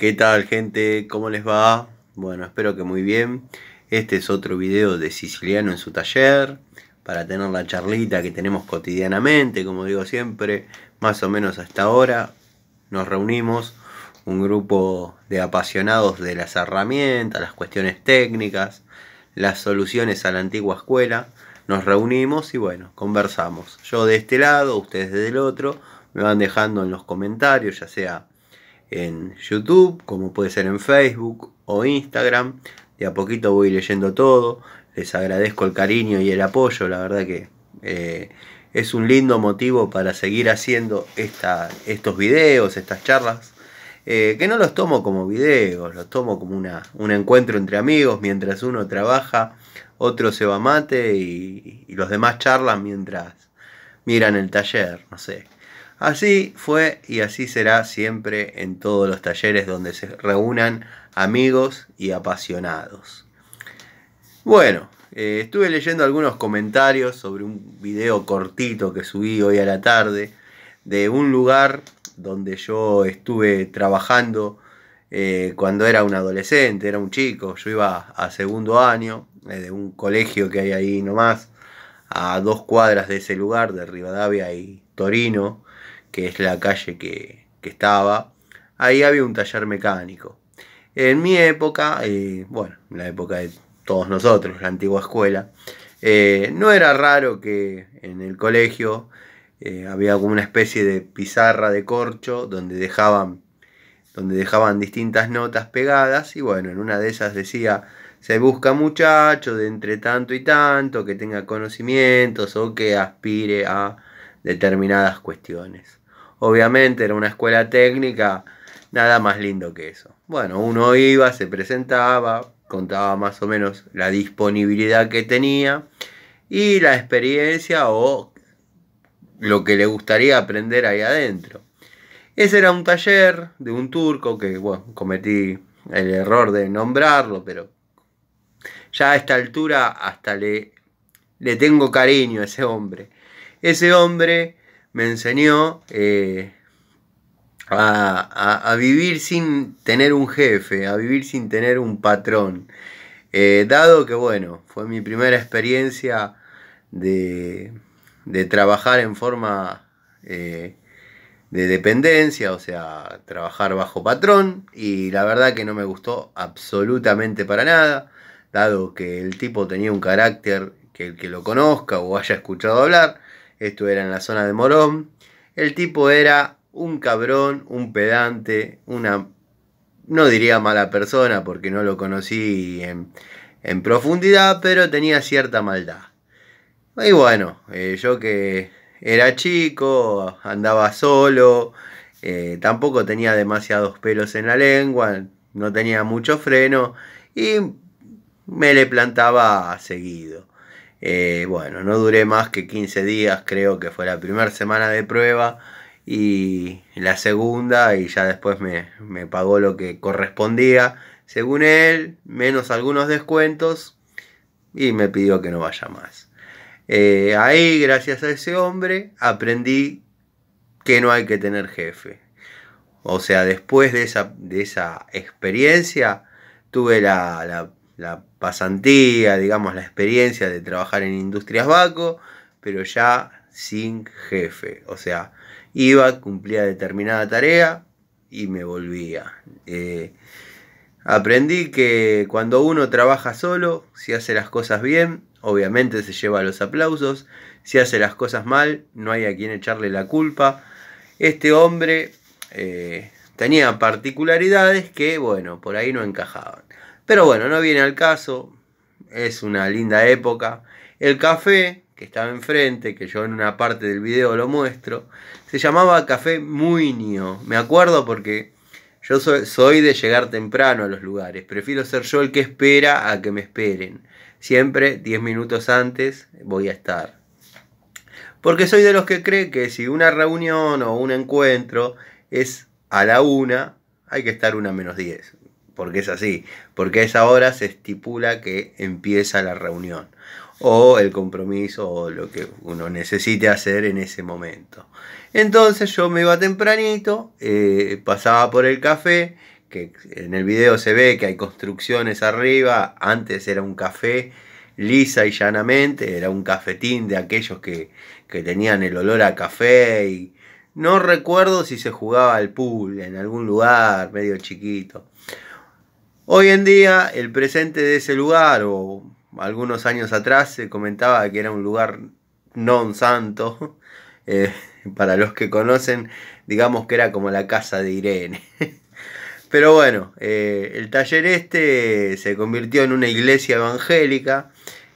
¿Qué tal gente? ¿Cómo les va? Bueno, espero que muy bien. Este es otro video de Siciliano en su taller, para tener la charlita que tenemos cotidianamente, como digo siempre, más o menos hasta ahora. Nos reunimos un grupo de apasionados de las herramientas, las cuestiones técnicas, las soluciones a la antigua escuela. Nos reunimos y bueno, conversamos. Yo de este lado, ustedes del otro, me van dejando en los comentarios, ya sea en YouTube, como puede ser en Facebook o Instagram. De a poquito voy leyendo todo. Les agradezco el cariño y el apoyo. La verdad que eh, es un lindo motivo para seguir haciendo estos videos, estas charlas. Eh, que no los tomo como videos, los tomo como una, un encuentro entre amigos. Mientras uno trabaja, otro se va mate y, y los demás charlan mientras miran el taller. No sé. Así fue y así será siempre en todos los talleres donde se reúnan amigos y apasionados. Bueno, eh, estuve leyendo algunos comentarios sobre un video cortito que subí hoy a la tarde de un lugar donde yo estuve trabajando eh, cuando era un adolescente, era un chico, yo iba a segundo año eh, de un colegio que hay ahí nomás, a dos cuadras de ese lugar, de Rivadavia y Torino que es la calle que, estaba, ahí había un taller mecánico. En mi época, eh, bueno, la época de todos nosotros, la antigua escuela, eh, no era raro que en el colegio eh, había como una especie de pizarra de corcho donde dejaban, donde dejaban distintas notas pegadas y bueno, en una de esas decía, se busca muchacho de entre tanto y tanto, que tenga conocimientos o que aspire a determinadas cuestiones. Obviamente era una escuela técnica, nada más lindo que eso. Bueno, uno iba, se presentaba, contaba más o menos la disponibilidad que tenía y la experiencia o lo que le gustaría aprender ahí adentro. Ese era un taller de un turco que, bueno, cometí el error de nombrarlo, pero ya a esta altura hasta le, le tengo cariño a ese hombre. Ese hombre me enseñó eh, a, vivir sin tener un jefe, a vivir sin tener un patrón. Eh, dado que, bueno, fue mi primera experiencia de, trabajar en forma eh, de dependencia, o sea, trabajar bajo patrón, y la verdad que no me gustó absolutamente para nada, dado que el tipo tenía un carácter que el que lo conozca o haya escuchado hablar, esto era en la zona de Morón. El tipo era un cabrón, un pedante, una, no diría mala persona porque no lo conocí en, profundidad, pero tenía cierta maldad. Y bueno, eh, yo que era chico, andaba solo, eh, tampoco tenía demasiados pelos en la lengua, no tenía mucho freno y me le plantaba seguido. Eh, bueno, no duré más que 15 días, creo que fue la primera semana de prueba y la segunda y ya después me, pagó lo que correspondía, según él, menos algunos descuentos y me pidió que no vaya más. Eh, ahí, gracias a ese hombre, aprendí que no hay que tener jefe. O sea, después de esa, de esa experiencia, tuve la, la pasantía, digamos, la experiencia de trabajar en Industrias Baco, pero ya sin jefe. O sea, iba, cumplía determinada tarea y me volvía. Eh, aprendí que cuando uno trabaja solo, si hace las cosas bien, obviamente se lleva los aplausos. Si hace las cosas mal, no hay a quien echarle la culpa. Este hombre eh, tenía particularidades que, bueno, por ahí no encajaban. Pero bueno, no viene al caso. Es una linda época. El café que estaba enfrente, que yo en una parte del video lo muestro, se llamaba Café Muño. Me acuerdo porque yo soy, soy, de llegar temprano a los lugares. Prefiero ser yo el que espera a que me esperen. Siempre 10 minutos antes voy a estar. Porque soy de los que cree que si una reunión o un encuentro es a la una, hay que estar una menos 10 porque es así, porque a esa hora se estipula que empieza la reunión o el compromiso o lo que uno necesite hacer en ese momento. Entonces yo me iba tempranito, eh, pasaba por el café, que en el video se ve que hay construcciones arriba, antes era un café lisa y llanamente, era un cafetín de aquellos que, que tenían el olor a café y no recuerdo si se jugaba al pool en algún lugar medio chiquito. Hoy en día el presente de ese lugar, o algunos años atrás se comentaba que era un lugar non santo, eh, para los que conocen, digamos que era como la casa de Irene. Pero bueno, eh, el taller este se convirtió en una iglesia evangélica,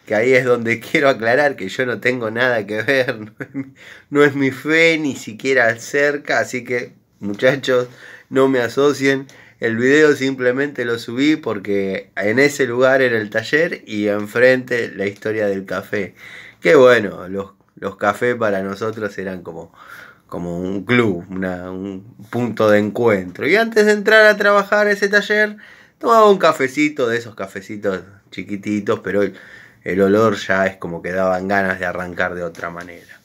que ahí es donde quiero aclarar que yo no tengo nada que ver, no es mi, no es mi fe ni siquiera cerca, así que muchachos, no me asocien el video simplemente lo subí porque en ese lugar era el taller y enfrente la historia del café. Que bueno, los, cafés para nosotros eran como, como un club, un punto de encuentro. Y antes de entrar a trabajar ese taller, tomaba un cafecito de esos cafecitos chiquititos, pero el olor ya es como que daban ganas de arrancar de otra manera.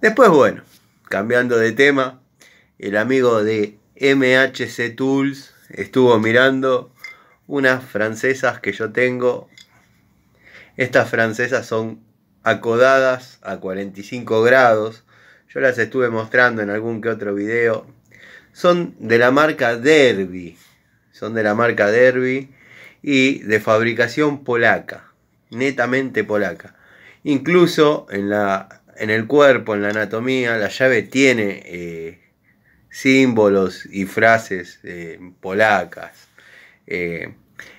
Después, bueno, cambiando de tema, el amigo de MHC Tools estuvo mirando unas francesas que yo tengo. Estas francesas son acodadas a 45 grados. Yo las estuve mostrando en algún que otro video. Son de la marca Derby. Son de la marca Derby y de fabricación polaca. Netamente polaca. Incluso en, la, en el cuerpo, en la anatomía, la llave tiene eh, símbolos y frases eh, polacas. Eh,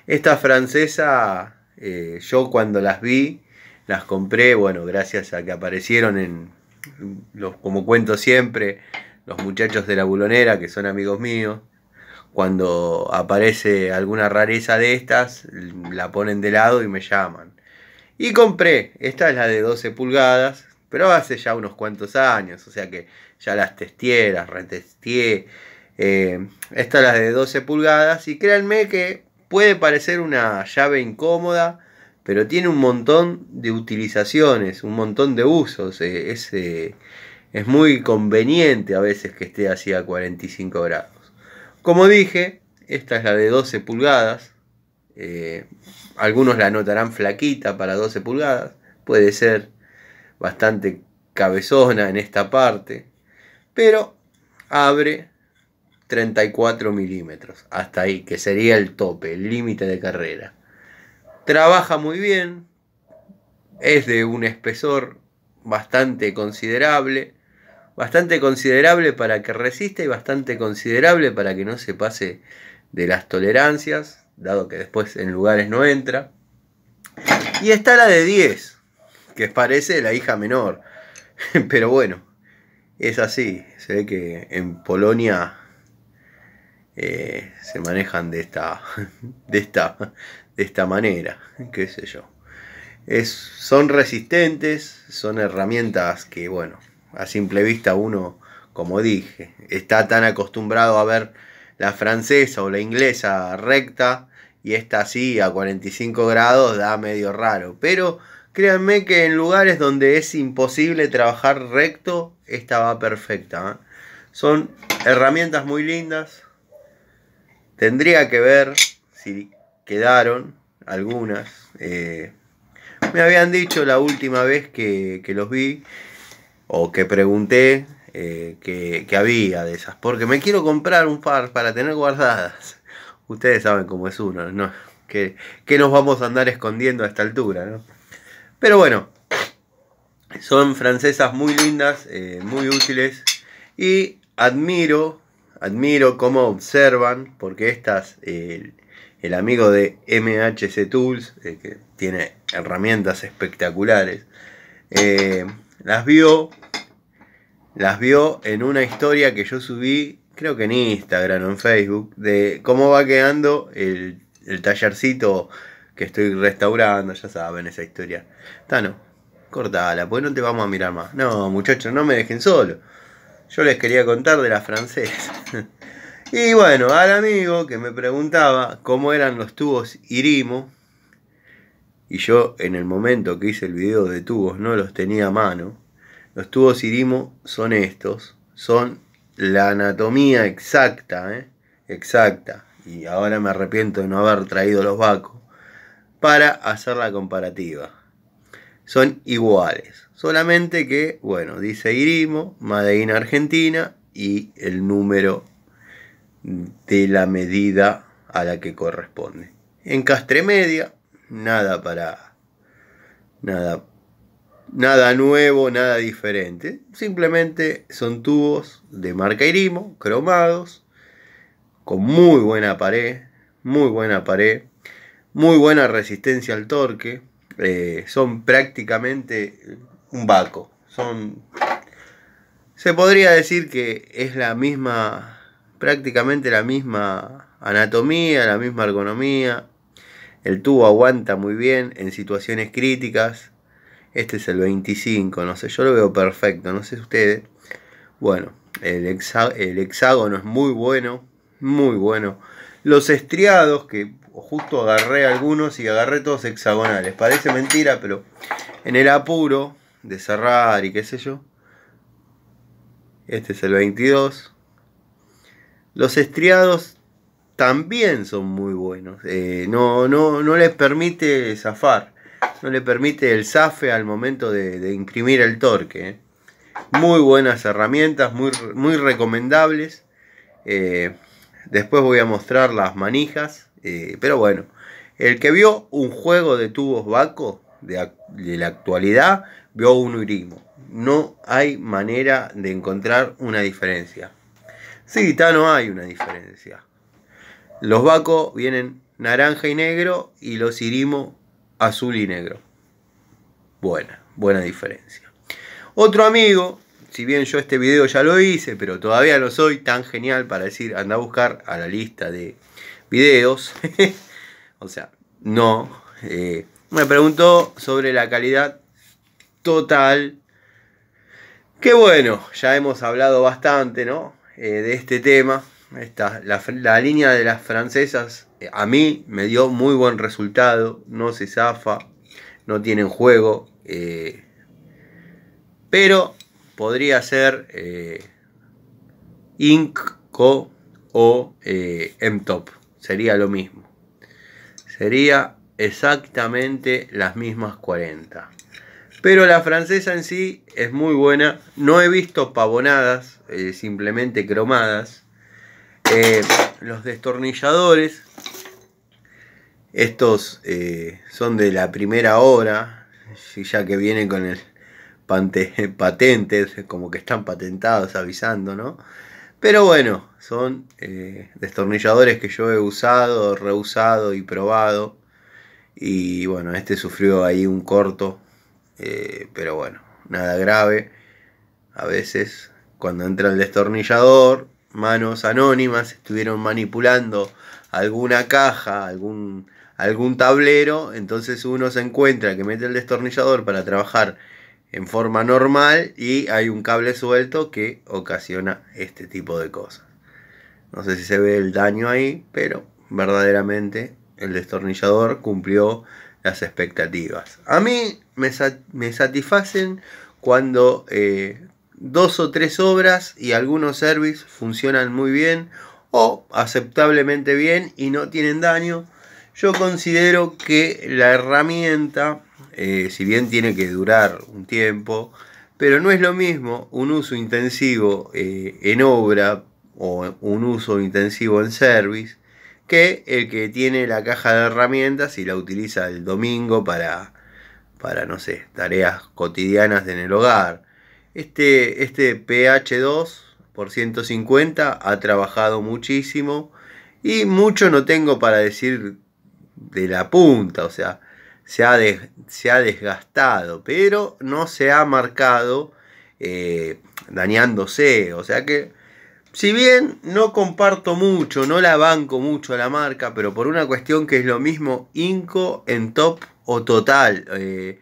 esta francesa, eh, yo cuando las vi, las compré, bueno, gracias a que aparecieron en, los, como cuento siempre, los muchachos de la bulonera, que son amigos míos. Cuando aparece alguna rareza de estas, la ponen de lado y me llaman. Y compré, esta es la de 12 pulgadas, pero hace ya unos cuantos años, o sea que ya las testé, las retesté. Eh, esta la de 12 pulgadas y créanme que puede parecer una llave incómoda, pero tiene un montón de utilizaciones, un montón de usos. Eh, eh, es, muy conveniente a veces que esté así a 45 grados. Como dije, esta es la de 12 pulgadas. Eh, algunos la notarán flaquita para 12 pulgadas. Puede ser bastante cabezona en esta parte, pero abre 34 milímetros, hasta ahí, que sería el tope, el límite de carrera. Trabaja muy bien, es de un espesor bastante considerable, bastante considerable para que resista y bastante considerable para que no se pase de las tolerancias, dado que después en lugares no entra. Y está la de 10, que parece la hija menor. Pero bueno, es así. Se ve que en Polonia eh, se manejan de esta, de esta, de esta manera, qué sé yo. Es, son resistentes, son herramientas que, bueno, a simple vista uno, como dije, está tan acostumbrado a ver la francesa o la inglesa recta y esta así a 45 grados da medio raro, pero Créanme que en lugares donde es imposible trabajar recto, esta va perfecta. ¿eh? Son herramientas muy lindas. Tendría que ver si quedaron algunas. Eh. me habían dicho la última vez que, los vi o que pregunté eh, que, había de esas. Porque me quiero comprar un par para tener guardadas. Ustedes saben cómo es uno, ¿no? Que, que nos vamos a andar escondiendo a esta altura, ¿no? Pero bueno, son francesas muy lindas, eh, muy útiles y admiro, admiro cómo observan, porque estas, el amigo de MHC Tools, eh, que tiene herramientas espectaculares, eh, las vio, las vio en una historia que yo subí, creo que en Instagram o en Facebook, de cómo va quedando el tallercito que estoy restaurando, ya saben esa historia. Tano, cortala, pues no te vamos a mirar más. No, muchachos, no me dejen solo. Yo les quería contar de la francesa. y bueno, al amigo que me preguntaba cómo eran los tubos Irimo, y yo en el momento que hice el video de tubos no los tenía a mano, los tubos Irimo son estos, son la anatomía exacta, ¿eh? exacta. Y ahora me arrepiento de no haber traído los vacos para hacer la comparativa. Son iguales, solamente que, bueno, dice Irimo, Madeina Argentina y el número de la medida a la que corresponde. En castre media. nada para nada nada nuevo, nada diferente. Simplemente son tubos de marca Irimo, cromados, con muy buena pared, muy buena pared muy buena resistencia al torque, eh, son prácticamente un vaco, son... Se podría decir que es la misma, prácticamente la misma anatomía, la misma ergonomía, el tubo aguanta muy bien en situaciones críticas. Este es el 25, no sé, yo lo veo perfecto, no sé ustedes. Bueno, el, el hexágono es muy bueno, muy bueno. Los estriados, que justo agarré algunos y agarré todos hexagonales. Parece mentira, pero en el apuro de cerrar y qué sé yo. Este es el 22. Los estriados también son muy buenos. Eh, no, no, no les permite zafar. No le permite el zafe al momento de, imprimir el torque. Eh. Muy buenas herramientas, muy, muy recomendables. Eh, después voy a mostrar las manijas. Eh, pero bueno, el que vio un juego de tubos Baco, de, la actualidad, vio un Irimo. No hay manera de encontrar una diferencia. Sí, no hay una diferencia. Los vacos vienen naranja y negro y los irimo azul y negro. Buena, buena diferencia. Otro amigo, si bien yo este video ya lo hice, pero todavía no soy tan genial para decir, anda a buscar a la lista de videos. o sea, no. Eh, me preguntó sobre la calidad total. Que bueno, ya hemos hablado bastante, ¿no? Eh, de este tema. Esta, la, línea de las francesas eh, a mí me dio muy buen resultado. No se zafa, no tienen juego. pero podría ser Inc. o m sería lo mismo. Sería exactamente las mismas 40. Pero la francesa en sí es muy buena. No he visto pavonadas, eh, simplemente cromadas. Eh, los destornilladores, estos eh, son de la primera hora, ya que vienen con el patente, patentes, como que están patentados avisando, ¿no? Pero bueno, son eh, destornilladores que yo he usado, reusado y probado. Y bueno, este sufrió ahí un corto, eh, pero bueno, nada grave. A veces, cuando entra el destornillador, manos anónimas estuvieron manipulando alguna caja, algún, algún tablero. Entonces uno se encuentra que mete el destornillador para trabajar en forma normal y hay un cable suelto que ocasiona este tipo de cosas. No sé si se ve el daño ahí, pero verdaderamente el destornillador cumplió las expectativas. A mí me, satisfacen cuando eh, dos o tres obras y algunos servicios funcionan muy bien o aceptablemente bien y no tienen daño. Yo considero que la herramienta eh, si bien tiene que durar un tiempo, pero no es lo mismo un uso intensivo eh, en obra o un uso intensivo en service que el que tiene la caja de herramientas y la utiliza el domingo para, no sé, tareas cotidianas en el hogar. Este, este PH2 por 150 ha trabajado muchísimo y mucho no tengo para decir de la punta, o sea, se ha, desgastado, pero no se ha marcado eh, dañándose. O sea que, si bien no comparto mucho, no la banco mucho a la marca, pero por una cuestión que es lo mismo Inco en top o total. Eh,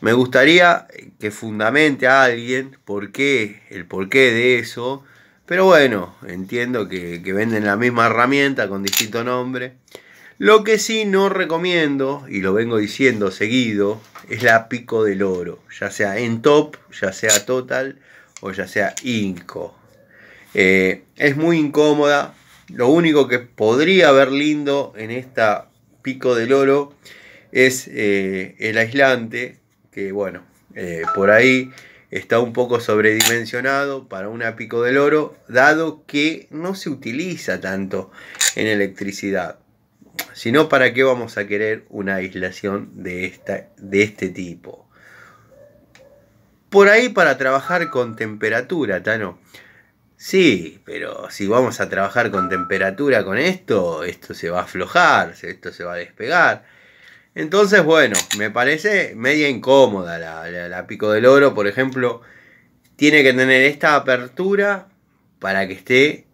me gustaría que fundamente a alguien por qué, el porqué de eso. Pero bueno, entiendo que, que venden la misma herramienta con distinto nombre. Lo que sí no recomiendo, y lo vengo diciendo seguido, es la pico del oro, ya sea en top, ya sea total o ya sea inco. Eh, es muy incómoda, lo único que podría haber lindo en esta pico del oro es eh, el aislante, que bueno, eh, por ahí está un poco sobredimensionado para una pico del oro, dado que no se utiliza tanto en electricidad sino ¿para qué vamos a querer una aislación de, esta, de este tipo? Por ahí para trabajar con temperatura, Tano. Sí, pero si vamos a trabajar con temperatura con esto, esto se va a aflojar, esto se va a despegar. Entonces, bueno, me parece media incómoda la pico del oro, por ejemplo. Tiene que tener esta apertura para que esté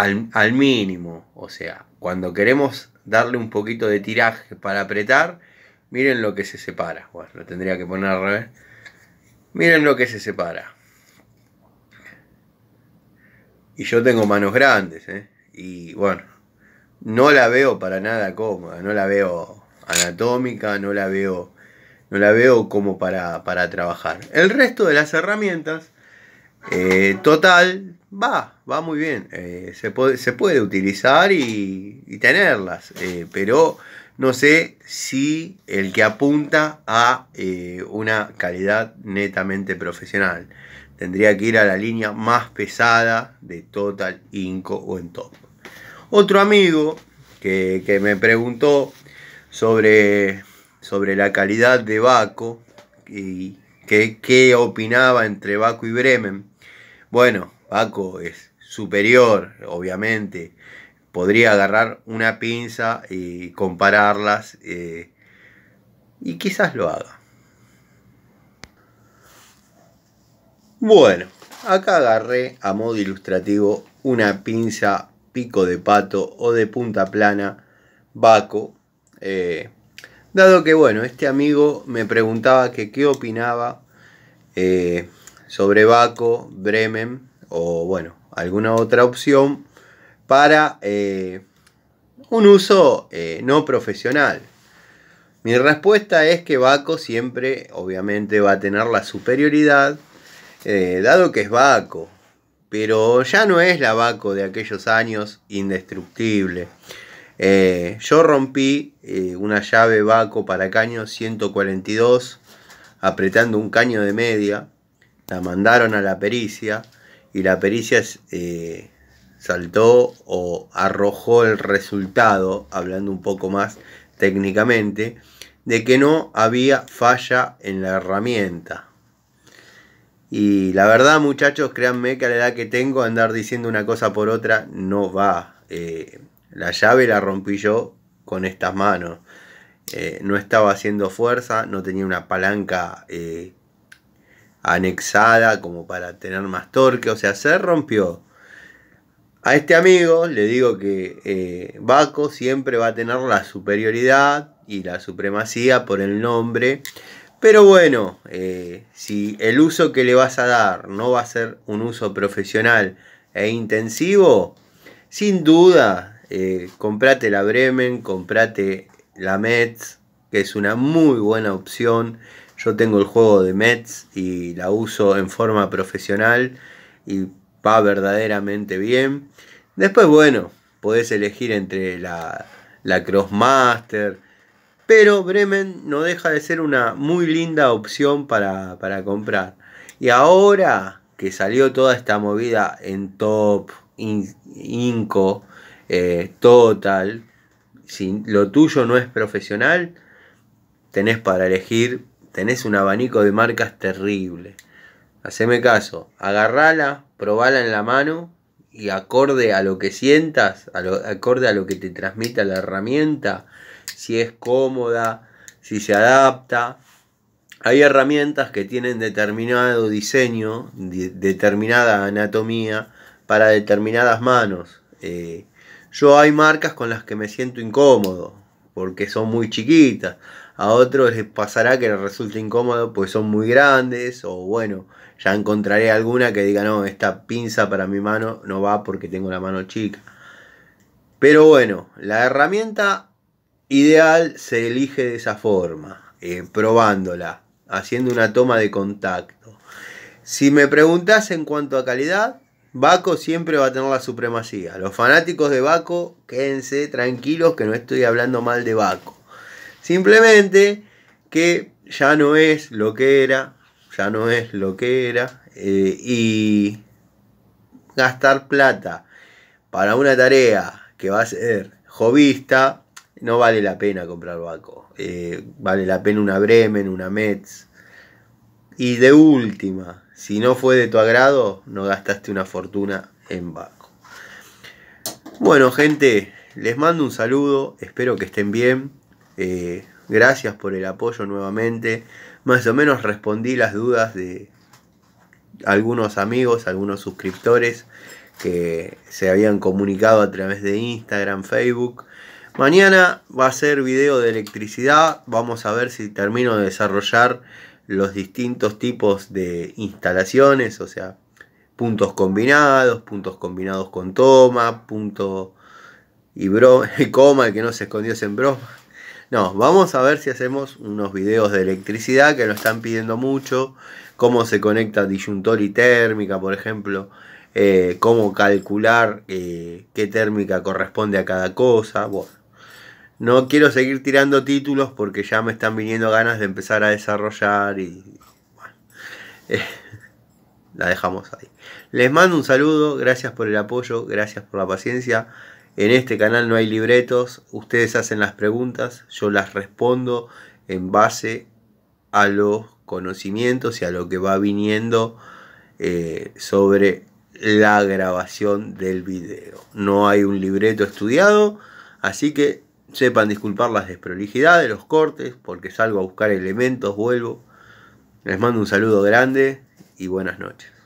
al, mínimo. O sea, cuando queremos darle un poquito de tiraje para apretar, miren lo que se separa. Bueno, lo tendría que poner al revés. Miren lo que se separa. Y yo tengo manos grandes, ¿eh? Y bueno, no la veo para nada cómoda, no la veo anatómica, no la veo, no la veo como para, trabajar. El resto de las herramientas, eh, total, va, va muy bien. Eh, se, puede, se, puede, utilizar y, tenerlas, eh, pero no sé si el que apunta a eh, una calidad netamente profesional tendría que ir a la línea más pesada de Total Inco o en Top. Otro amigo que, me preguntó sobre, sobre la calidad de Baco y qué opinaba entre Baco y Bremen. Bueno, Baco es superior, obviamente. Podría agarrar una pinza y compararlas eh, y quizás lo haga. Bueno, acá agarré a modo ilustrativo una pinza pico de pato o de punta plana Baco. Eh, dado que, bueno, este amigo me preguntaba que qué opinaba eh, sobre Baco, Bremen o bueno, alguna otra opción para eh, un uso eh, no profesional. Mi respuesta es que Baco siempre, obviamente, va a tener la superioridad, eh, dado que es Baco, pero ya no es la Baco de aquellos años indestructible. yo rompí una llave Baco para caño 142, apretando un caño de media, la mandaron a la pericia y la pericia eh, saltó o arrojó el resultado, hablando un poco más técnicamente, de que no había falla en la herramienta. Y la verdad, muchachos, créanme que a la edad que tengo, andar diciendo una cosa por otra no va. Eh, la llave la rompí yo con estas manos. Eh, no estaba haciendo fuerza, no tenía una palanca anexada como para tener más torque, o sea, se rompió. A este amigo le digo que eh, Baco siempre va a tener la superioridad y la supremacía por el nombre, pero bueno, eh, si el uso que le vas a dar no va a ser un uso profesional e intensivo, sin duda, eh, comprate la Bremen, comprate la Metz, que es una muy buena opción yo tengo el juego de Mets y la uso en forma profesional y va verdaderamente bien. Después, bueno, podés elegir entre la, Crossmaster. Pero Bremen no deja de ser una muy linda opción para, comprar. Y ahora que salió toda esta movida en Top, Inco, eh, Total, si lo tuyo no es profesional, tenés para elegir tenés un abanico de marcas terrible. Haceme caso, agarrala, probala en la mano y acorde a lo que sientas, acorde a lo que te transmita la herramienta, si es cómoda, si se adapta. Hay herramientas que tienen determinado diseño, determinada anatomía para determinadas manos. Eh, yo hay marcas con las que me siento incómodo porque son muy chiquitas a otros les pasará que les resulte incómodo porque son muy grandes o bueno, ya encontraré alguna que diga, no, esta pinza para mi mano no va porque tengo la mano chica. Pero bueno, la herramienta ideal se elige de esa forma, eh, probándola, haciendo una toma de contacto. Si me preguntas en cuanto a calidad, Baco siempre va a tener la supremacía. Los fanáticos de Baco, quédense tranquilos que no estoy hablando mal de Baco. Simplemente que ya no es lo que era, ya no es lo que era. Eh, y gastar plata para una tarea que va a ser jovista, no vale la pena comprar Baco. Eh, vale la pena una Bremen, una Metz. Y de última, si no fue de tu agrado, no gastaste una fortuna en Baco. Bueno, gente, les mando un saludo. Espero que estén bien. Eh, gracias por el apoyo nuevamente. Más o menos respondí las dudas de algunos amigos, algunos suscriptores que se habían comunicado a través de Instagram, Facebook. Mañana va a ser video de electricidad. Vamos a ver si termino de desarrollar los distintos tipos de instalaciones, o sea, puntos combinados, puntos combinados con toma, punto y, coma, el que no se escondió en broma. No, vamos a ver si hacemos unos videos de electricidad que nos están pidiendo mucho. Cómo se conecta disyuntor y térmica, por ejemplo. Eh, cómo calcular eh, qué térmica corresponde a cada cosa. Bueno, no quiero seguir tirando títulos porque ya me están viniendo ganas de empezar a desarrollar y... Bueno, eh, la dejamos ahí. Les mando un saludo, gracias por el apoyo, gracias por la paciencia. En este canal no hay libretos, ustedes hacen las preguntas, yo las respondo en base a los conocimientos y a lo que va viniendo eh, sobre la grabación del video. No hay un libreto estudiado, así que sepan disculpar las desprolijidades, los cortes, porque salgo a buscar elementos, vuelvo. Les mando un saludo grande y buenas noches.